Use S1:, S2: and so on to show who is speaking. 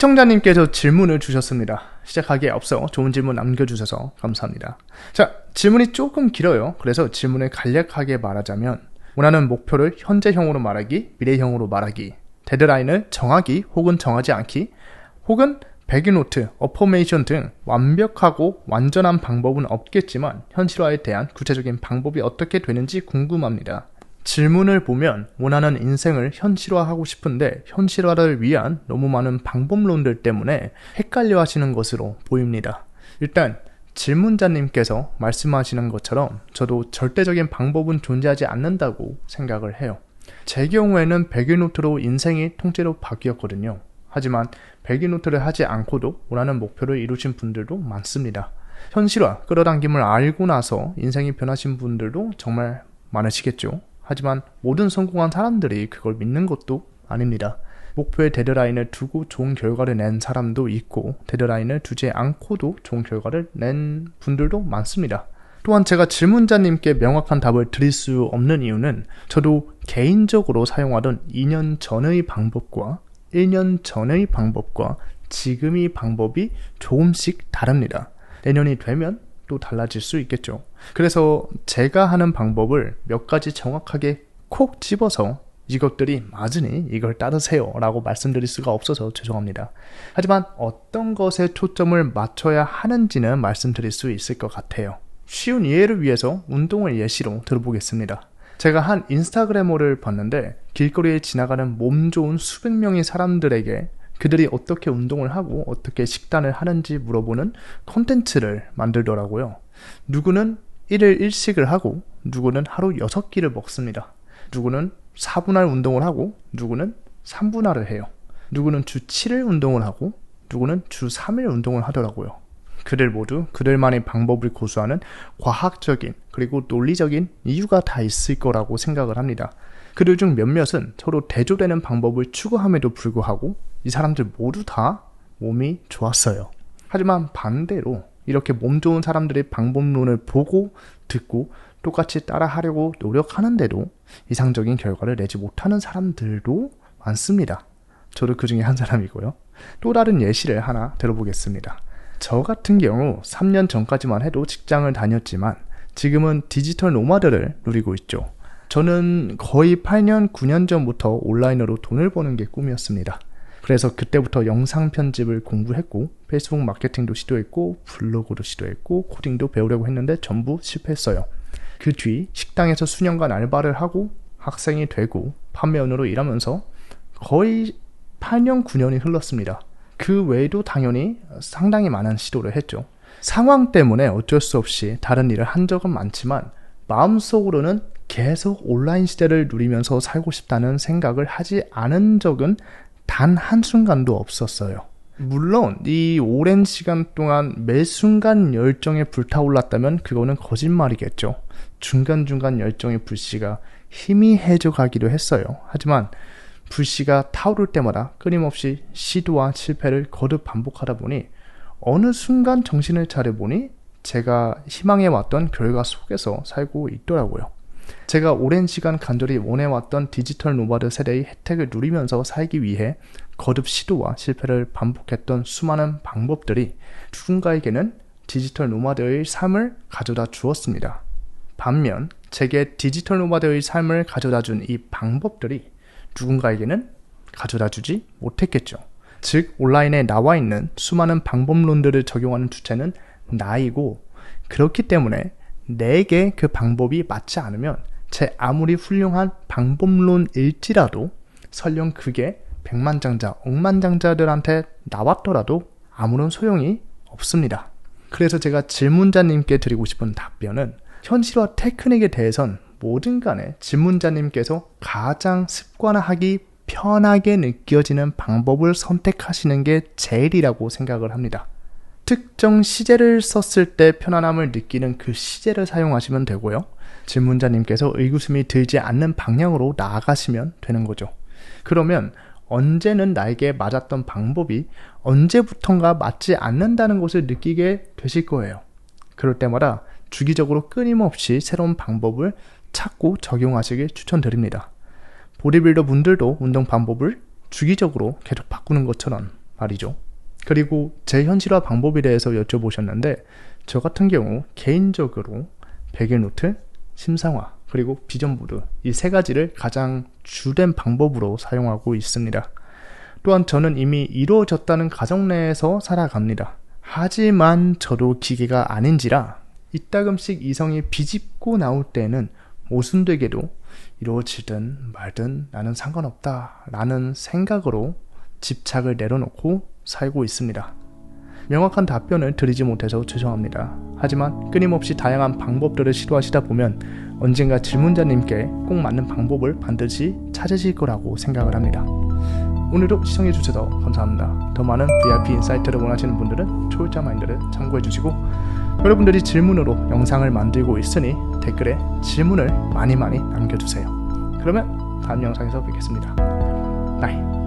S1: 시청자님께서 질문을 주셨습니다. 시작하기에 앞서 좋은 질문 남겨주셔서 감사합니다. 자, 질문이 조금 길어요. 그래서 질문을 간략하게 말하자면, 원하는 목표를 현재형으로 말하기, 미래형으로 말하기, 데드라인을 정하기 혹은 정하지 않기, 혹은 백인노트, 어포메이션 등 완벽하고 완전한 방법은 없겠지만 현실화에 대한 구체적인 방법이 어떻게 되는지 궁금합니다. 질문을 보면 원하는 인생을 현실화하고 싶은데 현실화를 위한 너무 많은 방법론들 때문에 헷갈려 하시는 것으로 보입니다. 일단 질문자님께서 말씀하시는 것처럼 저도 절대적인 방법은 존재하지 않는다고 생각을 해요. 제 경우에는 백일노트로 인생이 통째로 바뀌었거든요. 하지만 백일노트를 하지 않고도 원하는 목표를 이루신 분들도 많습니다. 현실화, 끌어당김을 알고 나서 인생이 변하신 분들도 정말 많으시겠죠. 하지만 모든 성공한 사람들이 그걸 믿는 것도 아닙니다. 목표의 데드라인을 두고 좋은 결과를 낸 사람도 있고 데드라인을 두지 않고도 좋은 결과를 낸 분들도 많습니다. 또한 제가 질문자님께 명확한 답을 드릴 수 없는 이유는 저도 개인적으로 사용하던 2년 전의 방법과 1년 전의 방법과 지금의 방법이 조금씩 다릅니다. 내년이 되면 또 달라질 수 있겠죠. 그래서 제가 하는 방법을 몇 가지 정확하게 콕 집어서 이것들이 맞으니 이걸 따르세요 라고 말씀드릴 수가 없어서 죄송합니다. 하지만 어떤 것에 초점을 맞춰야 하는지는 말씀드릴 수 있을 것 같아요. 쉬운 이해를 위해서 운동을 예시로 들어보겠습니다. 제가 한 인스타그래머를 봤는데 길거리에 지나가는 몸 좋은 수백 명의 사람들에게 그들이 어떻게 운동을 하고 어떻게 식단을 하는지 물어보는 콘텐츠를 만들더라고요. 누구는 1일 1식을 하고 누구는 하루 6끼를 먹습니다. 누구는 4분할 운동을 하고 누구는 3분할을 해요. 누구는 주 7일 운동을 하고 누구는 주 3일 운동을 하더라고요. 그들 모두 그들만의 방법을 고수하는 과학적인 그리고 논리적인 이유가 다 있을 거라고 생각을 합니다. 그들 중 몇몇은 서로 대조되는 방법을 추구함에도 불구하고 이 사람들 모두 다 몸이 좋았어요. 하지만 반대로 이렇게 몸 좋은 사람들의 방법론을 보고 듣고 똑같이 따라하려고 노력하는데도 이상적인 결과를 내지 못하는 사람들도 많습니다. 저도 그 중에 한 사람이고요. 또 다른 예시를 하나 들어보겠습니다. 저 같은 경우 3년 전까지만 해도 직장을 다녔지만 지금은 디지털 노마드를 누리고 있죠. 저는 거의 8년, 9년 전부터 온라인으로 돈을 버는 게 꿈이었습니다. 그래서 그때부터 영상 편집을 공부했고 페이스북 마케팅도 시도했고 블로그도 시도했고 코딩도 배우려고 했는데 전부 실패했어요. 그 뒤 식당에서 수년간 알바를 하고 학생이 되고 판매원으로 일하면서 거의 8년 9년이 흘렀습니다. 그 외에도 당연히 상당히 많은 시도를 했죠. 상황 때문에 어쩔 수 없이 다른 일을 한 적은 많지만 마음속으로는 계속 온라인 시대를 누리면서 살고 싶다는 생각을 하지 않은 적은 단 한순간도 없었어요. 물론 이 오랜 시간 동안 매 순간 열정에 불타올랐다면 그거는 거짓말이겠죠. 중간중간 열정의 불씨가 희미해져 가기도 했어요. 하지만 불씨가 타오를 때마다 끊임없이 시도와 실패를 거듭 반복하다 보니 어느 순간 정신을 차려보니 제가 희망해왔던 결과 속에서 살고 있더라고요. 제가 오랜 시간 간절히 원해왔던 디지털 노마드 세대의 혜택을 누리면서 살기 위해 거듭 시도와 실패를 반복했던 수많은 방법들이 누군가에게는 디지털 노마드의 삶을 가져다 주었습니다. 반면 제게 디지털 노마드의 삶을 가져다 준 이 방법들이 누군가에게는 가져다 주지 못했겠죠. 즉, 온라인에 나와 있는 수많은 방법론들을 적용하는 주체는 나이고, 그렇기 때문에 내게 그 방법이 맞지 않으면 제 아무리 훌륭한 방법론일지라도 설령 그게 백만장자, 억만장자들한테 나왔더라도 아무런 소용이 없습니다. 그래서 제가 질문자님께 드리고 싶은 답변은 현실화 테크닉에 대해선 모든 간에 질문자님께서 가장 습관화하기 편하게 느껴지는 방법을 선택하시는 게 제일이라고 생각을 합니다. 특정 시제를 썼을 때 편안함을 느끼는 그 시제를 사용하시면 되고요. 질문자님께서 의구심이 들지 않는 방향으로 나아가시면 되는 거죠. 그러면 언제는 나에게 맞았던 방법이 언제부턴가 맞지 않는다는 것을 느끼게 되실 거예요. 그럴 때마다 주기적으로 끊임없이 새로운 방법을 찾고 적용하시길 추천드립니다. 보디빌더 분들도 운동 방법을 주기적으로 계속 바꾸는 것처럼 말이죠. 그리고 제 현실화 방법에 대해서 여쭤보셨는데, 저 같은 경우 개인적으로 100일 노트, 심상화, 그리고 비전보드 이 세 가지를 가장 주된 방법으로 사용하고 있습니다. 또한 저는 이미 이루어졌다는 가정 내에서 살아갑니다. 하지만 저도 기계가 아닌지라 이따금씩 이성이 비집고 나올 때는 모순되게도 이루어지든 말든 나는 상관없다 라는 생각으로 집착을 내려놓고 살고 있습니다. 명확한 답변을 드리지 못해서 죄송합니다. 하지만 끊임없이 다양한 방법들을 시도하시다 보면 언젠가 질문자님께 꼭 맞는 방법을 반드시 찾으실 거라고 생각을 합니다. 오늘도 시청해주셔서 감사합니다. 더 많은 VIP 인사이트를 원하시는 분들은 초월자 마인드를 참고해주시고 여러분들이 질문으로 영상을 만들고 있으니 댓글에 질문을 많이 많이 남겨주세요. 그러면 다음 영상에서 뵙겠습니다. 바이.